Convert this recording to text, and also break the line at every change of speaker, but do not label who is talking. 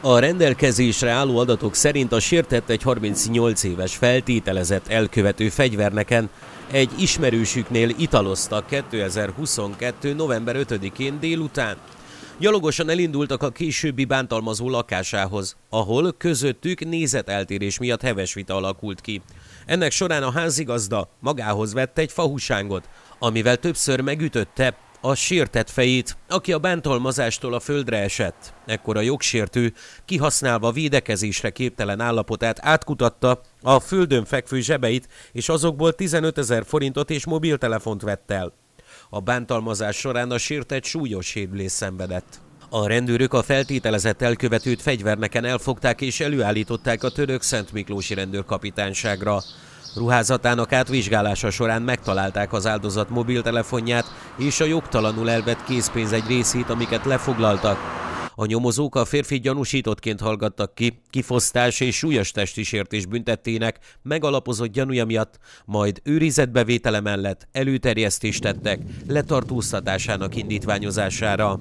A rendelkezésre álló adatok szerint a sértett egy 38 éves feltételezett elkövető fegyverneken egy ismerősüknél italoztak 2022. november 5-én délután. Gyalogosan elindultak a későbbi bántalmazó lakásához, ahol közöttük nézeteltérés miatt heves vita alakult ki. Ennek során a házigazda magához vette egy fahusángot, amivel többször megütötte, a sértett fejét, aki a bántalmazástól a földre esett. Ekkor a jogsértő, kihasználva védekezésre képtelen állapotát átkutatta a földön fekvő zsebeit, és azokból 15 ezer forintot és mobiltelefont vett el. A bántalmazás során a sértett súlyos sérülés szenvedett. A rendőrök a feltételezett elkövetőt fegyverneken elfogták és előállították a török Szent Miklósi rendőrkapitányságra. Ruházatának átvizsgálása során megtalálták az áldozat mobiltelefonját és a jogtalanul elvett készpénz egy részét, amiket lefoglaltak. A nyomozók a férfi gyanúsítottként hallgattak ki, kifosztás és súlyos sértés büntettének megalapozott gyanúja miatt, majd őrizetbevétele mellett előterjesztést tettek letartóztatásának indítványozására.